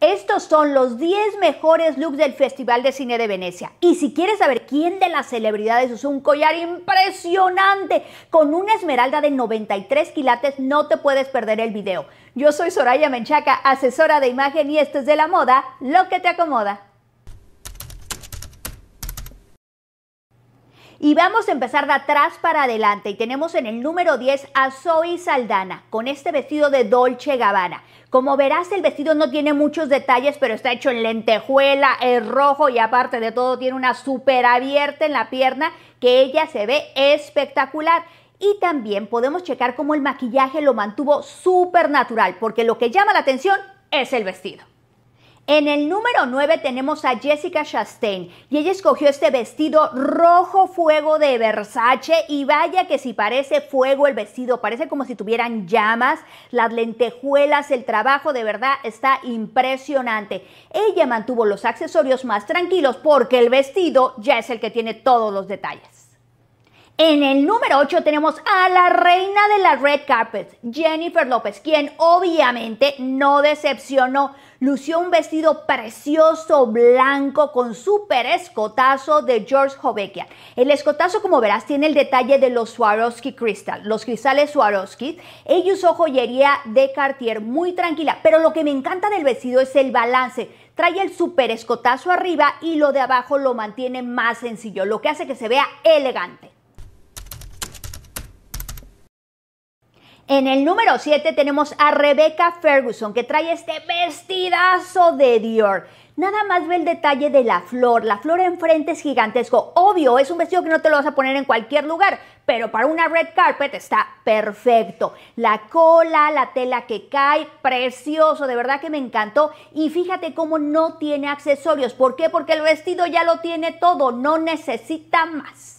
Estos son los 10 mejores looks del Festival de Cine de Venecia. Y si quieres saber quién de las celebridades usó un collar impresionante con una esmeralda de 93 quilates, no te puedes perder el video. Yo soy Soraya Menchaca, asesora de imagen y esto es de la moda, lo que te acomoda. Y vamos a empezar de atrás para adelante. Y tenemos en el número 10 a Zoe Saldana con este vestido de Dolce Gabbana. Como verás, el vestido no tiene muchos detalles, pero está hecho en lentejuela, es rojo y aparte de todo tiene una super abierta en la pierna que ella se ve espectacular. Y también podemos checar cómo el maquillaje lo mantuvo súper natural, porque lo que llama la atención es el vestido. En el número 9 tenemos a Jessica Chastain y ella escogió este vestido rojo fuego de Versace y vaya que si parece fuego el vestido, parece como si tuvieran llamas, las lentejuelas, el trabajo de verdad está impresionante. Ella mantuvo los accesorios más tranquilos porque el vestido ya es el que tiene todos los detalles. En el número 8 tenemos a la reina de la red carpet, Jennifer López, quien obviamente no decepcionó lució un vestido precioso blanco con súper escotazo de George Hovecchia. El escotazo, como verás, tiene el detalle de los Swarovski Crystal, los cristales Swarovski. Ella usó joyería de Cartier muy tranquila, pero lo que me encanta del vestido es el balance trae el super escotazo arriba y lo de abajo lo mantiene más sencillo, lo que hace que se vea elegante. En el número 7 tenemos a Rebecca Ferguson, que trae este vestidazo de Dior. Nada más ve el detalle de la flor. La flor enfrente es gigantesco. Obvio, es un vestido que no te lo vas a poner en cualquier lugar, pero para una red carpet está perfecto. La cola, la tela que cae, precioso, de verdad que me encantó. Y fíjate cómo no tiene accesorios. ¿Por qué? Porque el vestido ya lo tiene todo, no necesita más.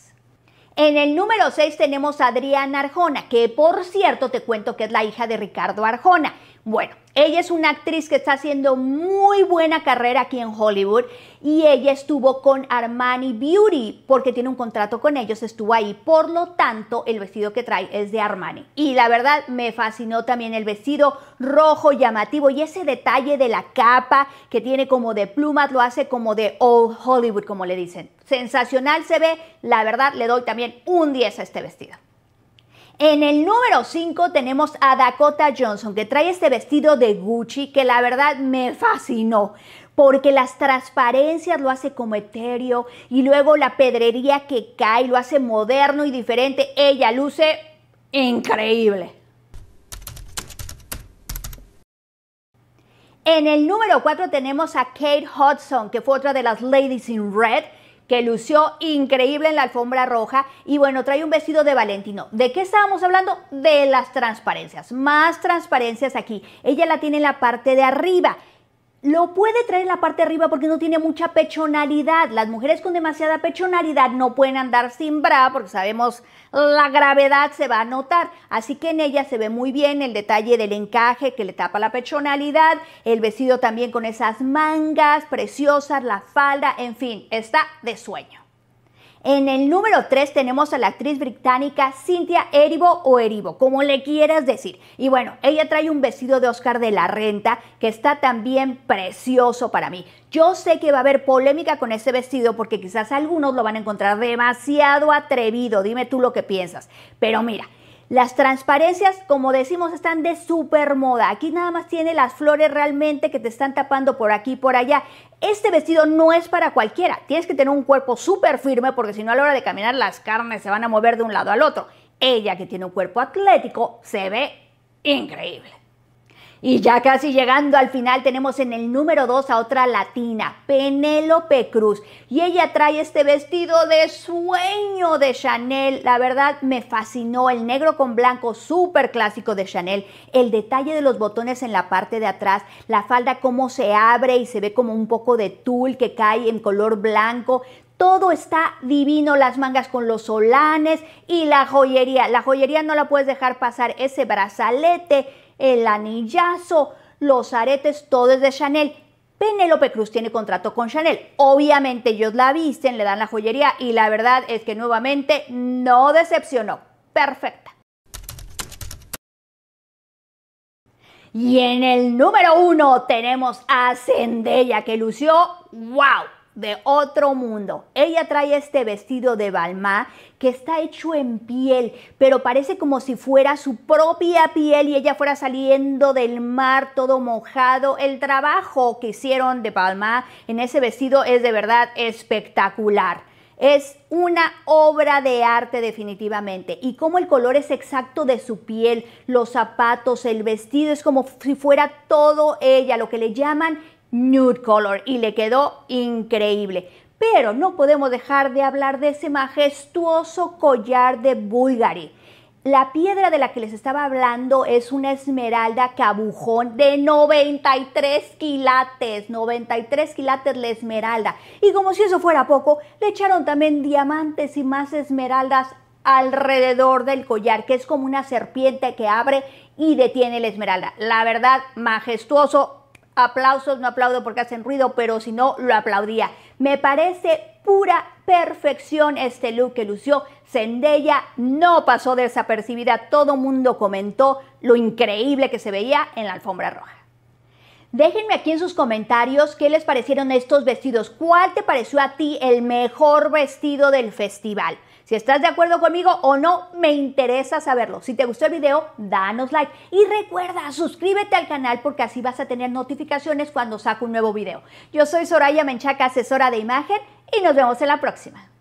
En el número 6 tenemos a Adriana Arjona, que por cierto te cuento que es la hija de Ricardo Arjona. Bueno, ella es una actriz que está haciendo muy buena carrera aquí en Hollywood y ella estuvo con Armani Beauty porque tiene un contrato con ellos, estuvo ahí. Por lo tanto, el vestido que trae es de Armani. Y la verdad, me fascinó también el vestido rojo llamativo y ese detalle de la capa que tiene como de plumas, lo hace como de Old Hollywood, como le dicen. Sensacional se ve, la verdad, le doy también un 10 a este vestido. En el número 5 tenemos a Dakota Johnson, que trae este vestido de Gucci que la verdad me fascinó porque las transparencias lo hace como etéreo y luego la pedrería que cae lo hace moderno y diferente. Ella luce increíble. En el número 4 tenemos a Kate Hudson, que fue otra de las Ladies in Red, que lució increíble en la alfombra roja y bueno, trae un vestido de Valentino. ¿De qué estábamos hablando? De las transparencias, más transparencias aquí. Ella la tiene en la parte de arriba lo puede traer en la parte de arriba porque no tiene mucha pechonalidad. Las mujeres con demasiada pechonalidad no pueden andar sin bra porque sabemos la gravedad se va a notar. Así que en ella se ve muy bien el detalle del encaje que le tapa la pechonalidad, el vestido también con esas mangas preciosas, la falda, en fin, está de sueño. En el número 3 tenemos a la actriz británica Cynthia Erivo o Erivo, como le quieras decir. Y bueno, ella trae un vestido de Oscar de la Renta que está también precioso para mí. Yo sé que va a haber polémica con ese vestido porque quizás algunos lo van a encontrar demasiado atrevido. Dime tú lo que piensas. Pero mira, las transparencias, como decimos, están de súper moda. Aquí nada más tiene las flores realmente que te están tapando por aquí y por allá. Este vestido no es para cualquiera. Tienes que tener un cuerpo súper firme porque si no a la hora de caminar las carnes se van a mover de un lado al otro. Ella que tiene un cuerpo atlético se ve increíble. Y ya casi llegando al final tenemos en el número 2 a otra latina, Penélope Cruz. Y ella trae este vestido de sueño de Chanel. La verdad me fascinó el negro con blanco, súper clásico de Chanel. El detalle de los botones en la parte de atrás, la falda cómo se abre y se ve como un poco de tul que cae en color blanco. Todo está divino, las mangas con los solanes y la joyería. La joyería no la puedes dejar pasar, ese brazalete el anillazo, los aretes, todo es de Chanel. Penélope Cruz tiene contrato con Chanel. Obviamente ellos la visten, le dan la joyería y la verdad es que nuevamente no decepcionó. Perfecta. Y en el número uno tenemos a Zendaya que lució, wow, de otro mundo. Ella trae este vestido de Balmá que está hecho en piel, pero parece como si fuera su propia piel y ella fuera saliendo del mar todo mojado. El trabajo que hicieron de Balmá en ese vestido es de verdad espectacular. Es una obra de arte definitivamente. Y como el color es exacto de su piel, los zapatos, el vestido, es como si fuera todo ella, lo que le llaman nude color y le quedó increíble. Pero no podemos dejar de hablar de ese majestuoso collar de Bulgari. La piedra de la que les estaba hablando es una esmeralda cabujón de 93 quilates, 93 quilates la esmeralda. Y como si eso fuera poco, le echaron también diamantes y más esmeraldas alrededor del collar, que es como una serpiente que abre y detiene la esmeralda. La verdad, majestuoso, aplausos, no aplaudo porque hacen ruido, pero si no, lo aplaudía. Me parece pura perfección este look que lució. Zendaya no pasó desapercibida, todo mundo comentó lo increíble que se veía en la alfombra roja. Déjenme aquí en sus comentarios qué les parecieron estos vestidos. ¿Cuál te pareció a ti el mejor vestido del festival? Si estás de acuerdo conmigo o no, me interesa saberlo. Si te gustó el video, danos like. Y recuerda, suscríbete al canal porque así vas a tener notificaciones cuando saco un nuevo video. Yo soy Soraya Menchaca, asesora de imagen, y nos vemos en la próxima.